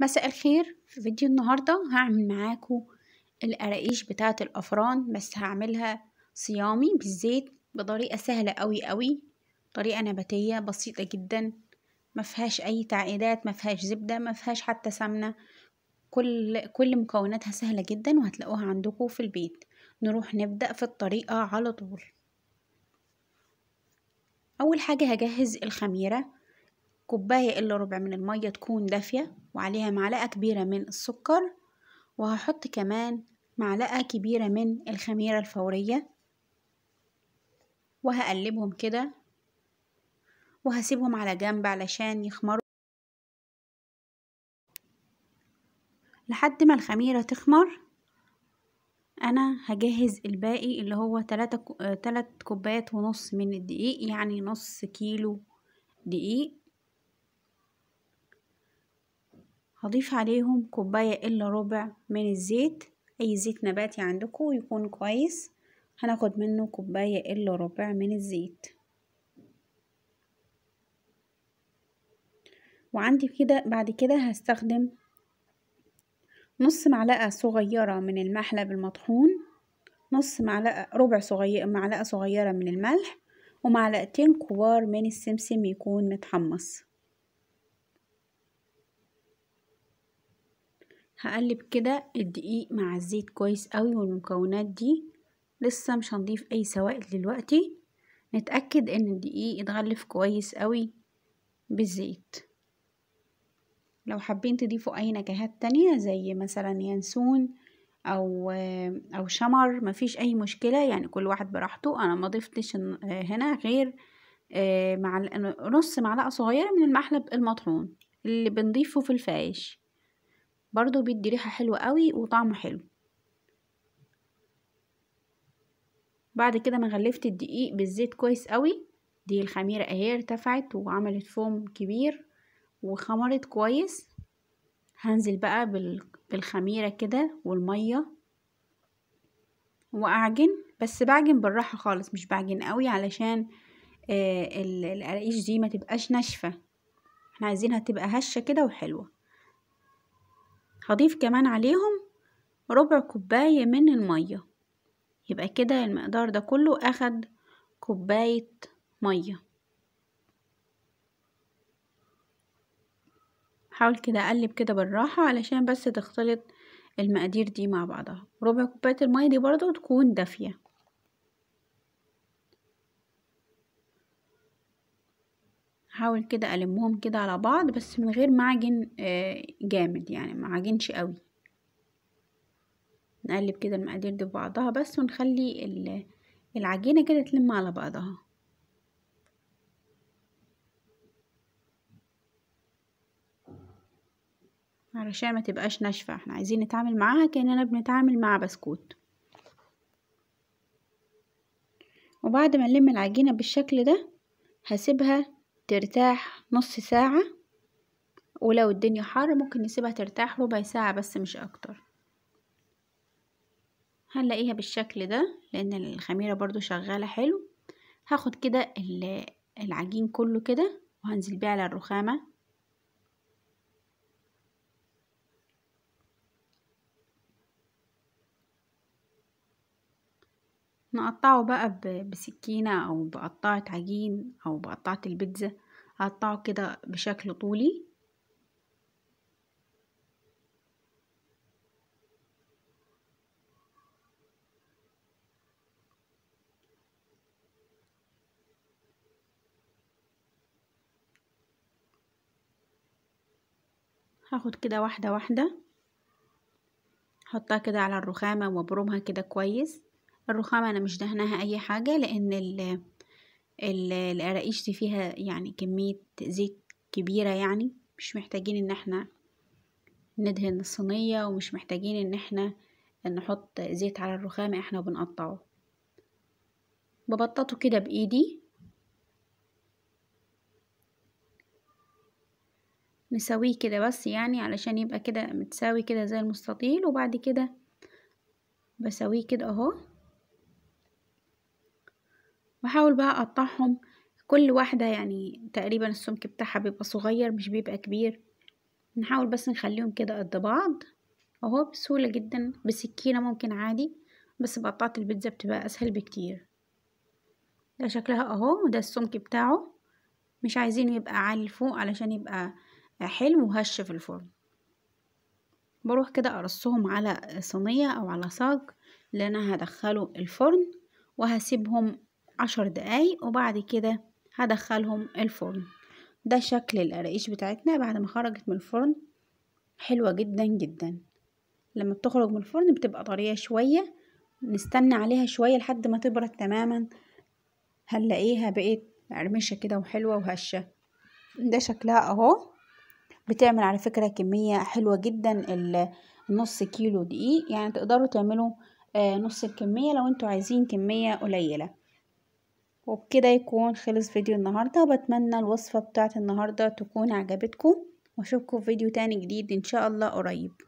مساء الخير في فيديو النهاردة هعمل معاكو القراقيش بتاعة الأفران بس هعملها صيامي بالزيت بطريقة سهلة قوي قوي طريقة نباتية بسيطة جدا مفيهاش أي تعقيدات مفيهاش زبدة مفيهاش حتى سمنة كل, كل مكوناتها سهلة جدا وهتلاقوها عندكو في البيت نروح نبدأ في الطريقة على طول أول حاجة هجهز الخميرة كوباية إلا ربع من المية تكون دافية وعليها معلقة كبيرة من السكر وهحط كمان معلقة كبيرة من الخميرة الفورية وهقلبهم كده وهسيبهم على جنب علشان يخمروا لحد ما الخميرة تخمر أنا هجهز الباقي اللي هو تلاتة تلات كوبايات ونص من الدقيق يعني نص كيلو دقيق هضيف عليهم كوباية إلا ربع من الزيت أي زيت نباتي عندكم يكون كويس هناخد منه كوباية إلا ربع من الزيت وعندي كده بعد كده هستخدم نص معلقة صغيرة من المحلب المطحون نص معلقة ربع صغير معلقة صغيرة من الملح ومعلقتين كبار من السمسم يكون متحمص هقلب كده الدقيق مع الزيت كويس قوي والمكونات دي لسه مش هنضيف اي سوائل دلوقتي نتأكد ان الدقيق اتغلف كويس قوي بالزيت لو حابين تضيفوا اي نكهات تانية زي مثلا ينسون او او شمر مفيش اي مشكلة يعني كل واحد براحته انا ما ضفتش هنا غير آه، مع نص معلقة صغيرة من المحلب المطحون اللي بنضيفه في الفايش برضو بيدي ريحة حلوة قوي وطعمه حلو بعد كده ما غلفت الدقيق بالزيت كويس قوي دي الخميرة اهي ارتفعت وعملت فوم كبير وخمرت كويس هنزل بقى بالخميرة كده والمية واعجن بس بعجن بالراحة خالص مش بعجن قوي علشان آه، القراقيش دي ما تبقاش ناشفة احنا عايزينها تبقى هشة كده وحلوة هضيف كمان عليهم ربع كوباية من المية يبقى كده المقدار ده كله أخد كوباية مية حاول كده أقلب كده بالراحة علشان بس تختلط المقادير دي مع بعضها ربع كوباية المية دي برضو تكون دافية هحاول كده ألمهم كده على بعض بس من غير معجن آه، جامد يعني معجنش قوي نقلب كده المقادير دي في بعضها بس ونخلي العجينة كده تلم على بعضها علشان ما تبقاش ناشفة احنا عايزين نتعامل معاها كأننا بنتعامل مع بسكوت وبعد ما نلم العجينة بالشكل ده هسيبها ترتاح نص ساعة ولو الدنيا حارة ممكن نسيبها ترتاح ربع ساعة بس مش أكتر هنلاقيها بالشكل ده لأن الخميرة برضو شغالة حلو هاخد كده العجين كله كده وهنزل بيه على الرخامة نقطعه بقى بسكينة أو بقطعة عجين أو بقطعة البيتزا أقطعه كده بشكل طولي هاخد كده واحدة واحدة احطها كده على الرخامة وابرمها كده كويس الرخامة أنا مش دهناها أي حاجة لأن ال القراقيش دي فيها يعني كمية زيت كبيرة يعني مش محتاجين ان احنا ندهن الصينية ومش محتاجين ان احنا نحط زيت على الرخامة احنا بنقطعه ببططه كده بايدي نسويه كده بس يعني علشان يبقى كده متساوي كده زي المستطيل وبعد كده بسويه كده اهو بحاول بقى اقطعهم كل واحدة يعني تقريبا السمك بتاعها بيبقى صغير مش بيبقى كبير نحاول بس نخليهم كده قد بعض اهو بسهولة جدا بسكينة ممكن عادي بس بقطعة البيتزا بتبقى اسهل بكتير ده شكلها اهو وده السمك بتاعه مش عايزينه يبقى عالي لفوق علشان يبقى حلو وهش في الفرن بروح كده ارصهم على صينية او على صاج اللي انا هدخله الفرن وهسيبهم عشر دقايق وبعد كده هدخلهم الفرن ده شكل القراقيش بتاعتنا بعد ما خرجت من الفرن حلوة جدا جدا لما بتخرج من الفرن بتبقى طرية شوية نستنى عليها شوية لحد ما تبرد تماما هنلاقيها بقت قرمشة كده وحلوة وهشة ده شكلها اهو بتعمل على فكرة كمية حلوة جدا النص كيلو دقيق يعني تقدروا تعملوا آه، نص الكمية لو انتوا عايزين كمية قليلة وبكده يكون خلص فيديو النهاردة وبتمنى الوصفة بتاعت النهاردة تكون عجبتكم واشوفكم في فيديو تاني جديد ان شاء الله قريب